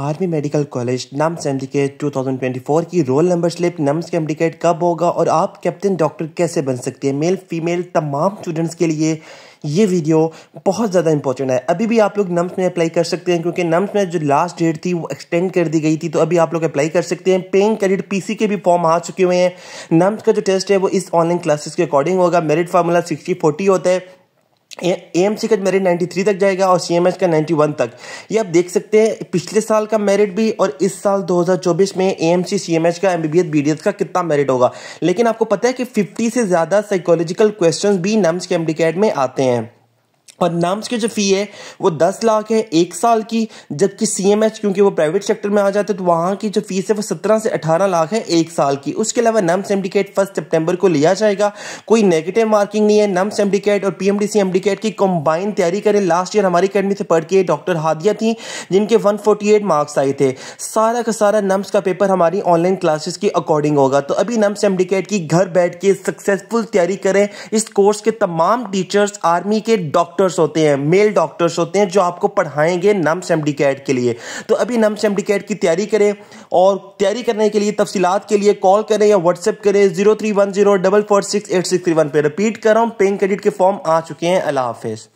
army medical college NUMS syndicate 2024 की roll number slip nums के एंडिकेट कब होगा और आप कैप्टन डॉक्टर कैसे बन सकते हैं मेल फीमेल तमाम स्टूडेंट्स के लिए ये वीडियो बहुत ज़्यादा इंपॉर्टेंट है अभी भी आप लोग नम्स में अप्लाई कर सकते हैं क्योंकि नम्स में जो लास्ट डेट थी वो एक्सटेंड कर दी गई थी तो अभी आप लोग अप्लाई कर सकते हैं पेइंग क्रेडिट पीसी के भी फॉर्म आ चुके हुए हैं नम्स का जो टेस्ट है वो इस ऑनलाइन क्लासेस के अकॉर्डिंग होगा मेरिट फार्मूला सिक्सटी फोर्टी होता है ए एम सी का मेरिट नाइन्टी थ्री तक जाएगा और सी एम एच का नाइन्टी वन तक ये आप देख सकते हैं पिछले साल का मेरिट भी और इस साल दो हज़ार चौबीस में A M C C M H का M B B S B D S का कितना मेरिट होगा लेकिन आपको पता है कि फिफ्टी से ज़्यादा साइकोलॉजिकल क्वेश्चन भी नम्स के एम में आते हैं और नाम्स की जो फ़ी है वो दस लाख है एक साल की जबकि सी एम एच क्योंकि वो प्राइवेट सेक्टर में आ जाते हैं तो वहाँ की जो फीस है वो सत्रह से अठारह लाख है एक साल की उसके अलावा नम सिंडिकेट फर्स्ट सितंबर को लिया जाएगा कोई नेगेटिव मार्किंग नहीं है नम सिंडिकेट और P M D C M D की कंबाइन तैयारी करें लास्ट ईयर हमारी अकेडमी से पढ़ के डॉक्टर हादिया थी जिनके वन फोर्टी एट मार्क्स आए थे सारा का सारा नम्स का पेपर हमारी ऑनलाइन क्लासेस के अकॉर्डिंग होगा तो अभी नम सिंडिकेट की घर बैठ के सक्सेसफुल तैयारी करें इस कोर्स के तमाम टीचर्स आर्मी के डॉक्टर डॉक्टर्स होते हैं मेल डॉक्टर्स होते हैं जो आपको पढ़ाएंगे नम्स एम के लिए तो अभी नम्स एम की तैयारी करें और तैयारी करने के लिए तफसीत के लिए कॉल करें या व्हाट्सएप करें zero three one zero double four six eight six three one पर रिपीट कर रहा हूँ पेंग क्रेडिट के फॉर्म आ चुके हैं अल्लाह हाफिज़